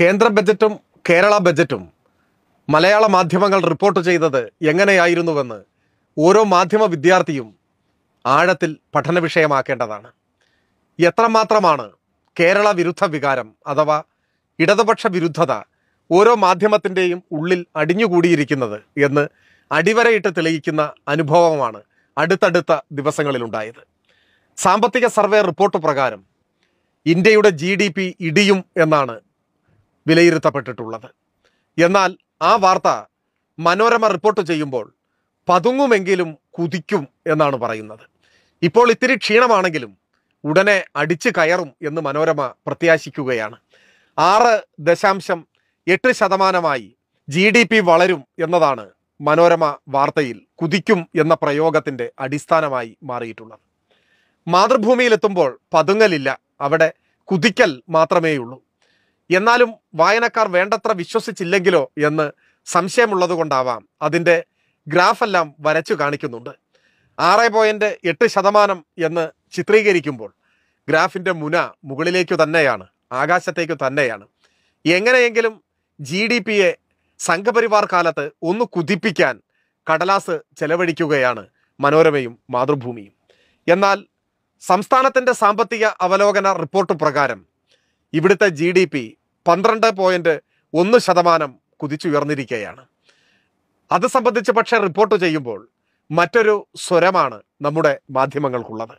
കേന്ദ്ര ബജറ്റും കേരള ബജറ്റും മലയാള മാധ്യമങ്ങൾ റിപ്പോർട്ട് ചെയ്തത് എങ്ങനെയായിരുന്നുവെന്ന് ഓരോ മാധ്യമ വിദ്യാർത്ഥിയും ആഴത്തിൽ പഠന വിഷയമാക്കേണ്ടതാണ് എത്രമാത്രമാണ് കേരള വിരുദ്ധ വികാരം അഥവാ ഇടതുപക്ഷ വിരുദ്ധത ഓരോ മാധ്യമത്തിൻ്റെയും ഉള്ളിൽ അടിഞ്ഞുകൂടിയിരിക്കുന്നത് എന്ന് അടിവരയിട്ട് തെളിയിക്കുന്ന അനുഭവമാണ് അടുത്തടുത്ത ദിവസങ്ങളിലുണ്ടായത് സാമ്പത്തിക സർവേ റിപ്പോർട്ട് പ്രകാരം ഇന്ത്യയുടെ ജി ഇടിയും എന്നാണ് വിലയിരുത്തപ്പെട്ടിട്ടുള്ളത് എന്നാൽ ആ വാർത്ത മനോരമ റിപ്പോർട്ട് ചെയ്യുമ്പോൾ പതുങ്ങുമെങ്കിലും കുതിക്കും എന്നാണ് പറയുന്നത് ഇപ്പോൾ ഇത്തിരി ക്ഷീണമാണെങ്കിലും ഉടനെ അടിച്ചു കയറും എന്ന് മനോരമ പ്രത്യാശിക്കുകയാണ് ആറ് ദശാംശം എട്ട് ശതമാനമായി ജി ഡി പി വളരും എന്നതാണ് മനോരമ വാർത്തയിൽ കുതിക്കും എന്ന പ്രയോഗത്തിൻ്റെ അടിസ്ഥാനമായി മാറിയിട്ടുള്ളത് മാതൃഭൂമിയിലെത്തുമ്പോൾ പതുങ്ങലില്ല അവിടെ കുതിക്കൽ മാത്രമേയുള്ളൂ എന്നാലും വായനക്കാർ വേണ്ടത്ര വിശ്വസിച്ചില്ലെങ്കിലോ എന്ന് സംശയമുള്ളത് കൊണ്ടാവാം അതിൻ്റെ ഗ്രാഫെല്ലാം വരച്ചു കാണിക്കുന്നുണ്ട് ആറ് പോയിൻ്റ് എട്ട് ശതമാനം എന്ന് ചിത്രീകരിക്കുമ്പോൾ ഗ്രാഫിൻ്റെ മുന മുകളിലേക്കു തന്നെയാണ് ആകാശത്തേക്കു തന്നെയാണ് എങ്ങനെയെങ്കിലും ജി ഡി പിയെ സംഘപരിവാർ കാലത്ത് ഒന്ന് കുതിപ്പിക്കാൻ കടലാസ് ചെലവഴിക്കുകയാണ് മനോരമയും മാതൃഭൂമിയും എന്നാൽ സംസ്ഥാനത്തിൻ്റെ സാമ്പത്തിക അവലോകന റിപ്പോർട്ട് പ്രകാരം ഇവിടുത്തെ ജി പന്ത്രണ്ട് പോയിൻറ്റ് ഒന്ന് ശതമാനം കുതിച്ചുയർന്നിരിക്കുകയാണ് അത് സംബന്ധിച്ച് പക്ഷേ റിപ്പോർട്ട് ചെയ്യുമ്പോൾ മറ്റൊരു സ്വരമാണ് നമ്മുടെ മാധ്യമങ്ങൾക്കുള്ളത്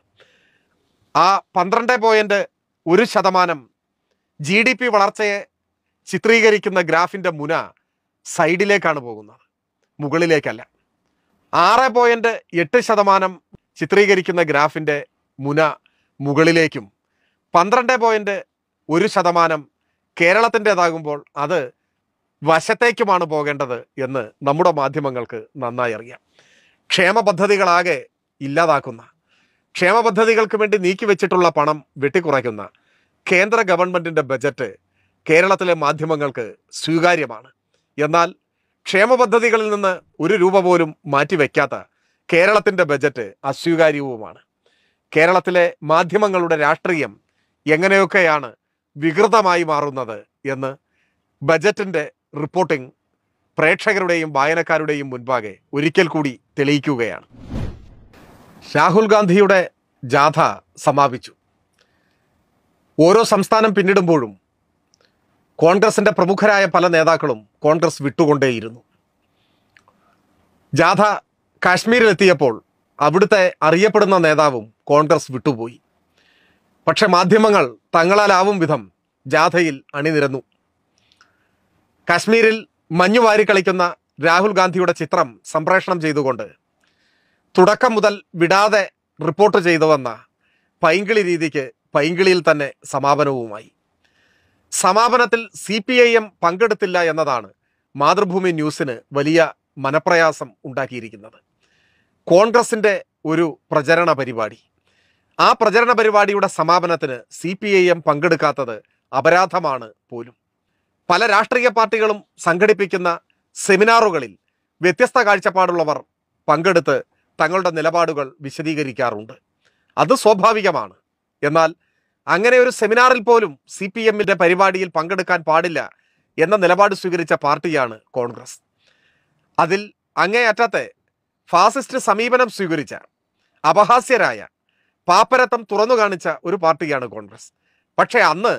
ആ പന്ത്രണ്ട് പോയിൻ്റ് ഒരു ശതമാനം ജി ഡി പി വളർച്ചയെ ചിത്രീകരിക്കുന്ന ഗ്രാഫിൻ്റെ മുന സൈഡിലേക്കാണ് പോകുന്നത് മുകളിലേക്കല്ല ആറ് പോയിൻ്റ് എട്ട് ശതമാനം ചിത്രീകരിക്കുന്ന ഗ്രാഫിൻ്റെ മുന മുകളിലേക്കും പന്ത്രണ്ട് പോയിൻ്റ് ഒരു ശതമാനം കേരളത്തിൻ്റെതാകുമ്പോൾ അത് വശത്തേക്കുമാണ് പോകേണ്ടത് എന്ന് നമ്മുടെ മാധ്യമങ്ങൾക്ക് നന്നായി അറിയാം ക്ഷേമ പദ്ധതികളാകെ ഇല്ലാതാക്കുന്ന ക്ഷേമ പദ്ധതികൾക്ക് വേണ്ടി നീക്കിവെച്ചിട്ടുള്ള പണം വെട്ടിക്കുറയ്ക്കുന്ന കേന്ദ്ര ഗവൺമെൻറ്റിൻ്റെ ബജറ്റ് കേരളത്തിലെ മാധ്യമങ്ങൾക്ക് സ്വീകാര്യമാണ് എന്നാൽ ക്ഷേമ പദ്ധതികളിൽ നിന്ന് ഒരു രൂപ പോലും മാറ്റിവെക്കാത്ത കേരളത്തിൻ്റെ ബജറ്റ് അസ്വീകാര്യവുമാണ് കേരളത്തിലെ മാധ്യമങ്ങളുടെ രാഷ്ട്രീയം എങ്ങനെയൊക്കെയാണ് വികൃതമായി മാറുന്നത് എന്ന് ബജറ്റിൻ്റെ റിപ്പോർട്ടിംഗ് പ്രേക്ഷകരുടെയും വായനക്കാരുടെയും മുൻപാകെ ഒരിക്കൽ കൂടി തെളിയിക്കുകയാണ് രാഹുൽ ഗാന്ധിയുടെ ജാഥ സമാപിച്ചു ഓരോ സംസ്ഥാനം പിന്നിടുമ്പോഴും കോൺഗ്രസിൻ്റെ പ്രമുഖരായ പല നേതാക്കളും കോൺഗ്രസ് വിട്ടുകൊണ്ടേയിരുന്നു ജാഥ കാശ്മീരിലെത്തിയപ്പോൾ അവിടുത്തെ അറിയപ്പെടുന്ന നേതാവും കോൺഗ്രസ് വിട്ടുപോയി പക്ഷെ മാധ്യമങ്ങൾ തങ്ങളാലാവും വിധം ജാഥയിൽ അണിനിരന്നു കാശ്മീരിൽ മഞ്ഞുവാരി കളിക്കുന്ന രാഹുൽ ഗാന്ധിയുടെ ചിത്രം സംപ്രേഷണം ചെയ്തുകൊണ്ട് തുടക്കം മുതൽ വിടാതെ റിപ്പോർട്ട് ചെയ്തു വന്ന പൈങ്കിളി രീതിക്ക് പൈങ്കിളിയിൽ തന്നെ സമാപനവുമായി സമാപനത്തിൽ സി പി ഐ എം പങ്കെടുത്തില്ല എന്നതാണ് മാതൃഭൂമി ന്യൂസിന് വലിയ മനപ്രയാസം ഉണ്ടാക്കിയിരിക്കുന്നത് കോൺഗ്രസിൻ്റെ ഒരു പ്രചരണ പരിപാടി ആ പ്രചരണ പരിപാടിയുടെ സമാപനത്തിന് സി പി ഐ എം പങ്കെടുക്കാത്തത് അപരാധമാണ് പോലും പല രാഷ്ട്രീയ പാർട്ടികളും സംഘടിപ്പിക്കുന്ന സെമിനാറുകളിൽ വ്യത്യസ്ത കാഴ്ചപ്പാടുള്ളവർ പങ്കെടുത്ത് തങ്ങളുടെ നിലപാടുകൾ വിശദീകരിക്കാറുണ്ട് അത് സ്വാഭാവികമാണ് എന്നാൽ അങ്ങനെ ഒരു സെമിനാറിൽ പോലും സി പി എമ്മിൻ്റെ പരിപാടിയിൽ പങ്കെടുക്കാൻ പാടില്ല എന്ന നിലപാട് സ്വീകരിച്ച പാർട്ടിയാണ് കോൺഗ്രസ് അതിൽ അങ്ങേയറ്റത്തെ ഫാസിസ്റ്റ് സമീപനം സ്വീകരിച്ച അപഹാസ്യരായ പാപ്പരത്തം തുറന്നു കാണിച്ച ഒരു പാർട്ടിയാണ് കോൺഗ്രസ് പക്ഷേ അന്ന്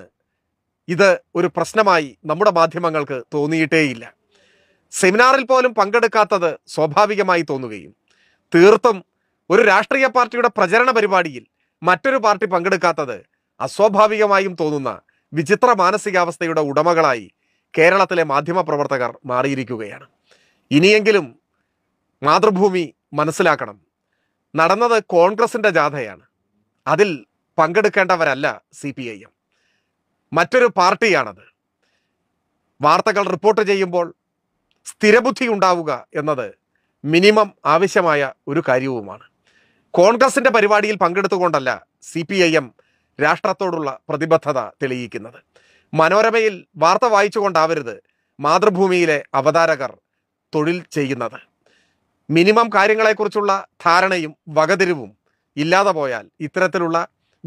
ഇത് ഒരു പ്രശ്നമായി നമ്മുടെ മാധ്യമങ്ങൾക്ക് തോന്നിയിട്ടേയില്ല സെമിനാറിൽ പോലും പങ്കെടുക്കാത്തത് സ്വാഭാവികമായി തോന്നുകയും തീർത്തും ഒരു രാഷ്ട്രീയ പാർട്ടിയുടെ പ്രചരണ പരിപാടിയിൽ മറ്റൊരു പാർട്ടി പങ്കെടുക്കാത്തത് അസ്വാഭാവികമായും തോന്നുന്ന വിചിത്ര മാനസികാവസ്ഥയുടെ ഉടമകളായി കേരളത്തിലെ മാധ്യമപ്രവർത്തകർ മാറിയിരിക്കുകയാണ് ഇനിയെങ്കിലും മാതൃഭൂമി മനസ്സിലാക്കണം നടന്നത് കോൺഗ്രസിൻ്റെ ജാഥയാണ് അതിൽ പങ്കെടുക്കേണ്ടവരല്ല സി പി ഐ എം മറ്റൊരു പാർട്ടിയാണത് വാർത്തകൾ റിപ്പോർട്ട് ചെയ്യുമ്പോൾ സ്ഥിരബുദ്ധി ഉണ്ടാവുക എന്നത് മിനിമം ആവശ്യമായ ഒരു കാര്യവുമാണ് കോൺഗ്രസിൻ്റെ പരിപാടിയിൽ പങ്കെടുത്തുകൊണ്ടല്ല സി പി ഐ എം രാഷ്ട്രത്തോടുള്ള പ്രതിബദ്ധത തെളിയിക്കുന്നത് മനോരമയിൽ വാർത്ത വായിച്ചുകൊണ്ടാവരുത് മാതൃഭൂമിയിലെ അവതാരകർ തൊഴിൽ ചെയ്യുന്നത് മിനിമം കാര്യങ്ങളെക്കുറിച്ചുള്ള ധാരണയും വകതിരിവും ഇല്ലാതെ പോയാൽ ഇത്തരത്തിലുള്ള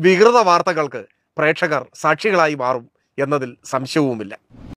വികൃത വാർത്തകൾക്ക് പ്രേക്ഷകർ സാക്ഷികളായി മാറും എന്നതിൽ സംശയവുമില്ല